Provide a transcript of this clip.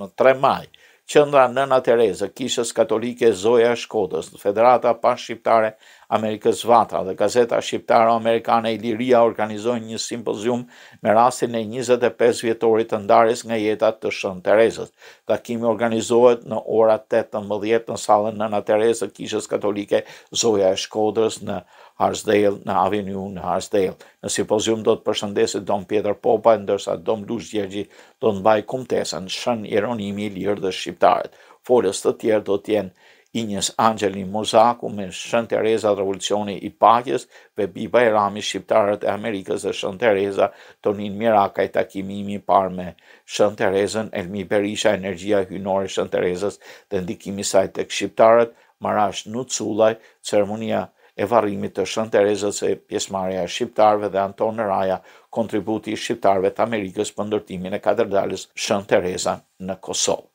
në 3 maj, qëndra nëna Tereza, kishës katolike Zoja Shkodës, në federata pashqiptare Amerikës Vatra dhe Gazeta Shqiptare Amerikane e Liria organizojnë një simpozium me rastin e 25 vjetorit të ndarjes nga jeta të Shën Terezës. Takimi organizohet në orën 18 në sallën Nëna Terezë të Kishës Katolike Zoja e Shkodrës në Harsdale, në Avenue në Harsdale. Në simpozium do të përshëndesit Dom Pjetër Popa, ndërsa Dom Lush Gjergji do të mbajë kumtesën Shën Jeronimi Lirë dhe Shqiptarët. Folës të tjerë do të jenë i njës Angelin Mozaku me Shën Tereza Revolucioni i Pakjes, i Bajrami, Shqiptarët e Amerikës dhe Shën Tereza, Tonin Miraka i takimimi par me Shën Terezën, Elmi Berisha, Energia Hynore Shën Terezës dhe ndikimi saj të Shqiptarët, Marash Nucullaj, Ceremonia e varrimit të Shën Terezës e pjesmarja e Shqiptarëve dhe Anton Raja, kontributi i Shqiptarëve të Amerikës për ndërtimin e katedrales Shën Tereza në Kosovë.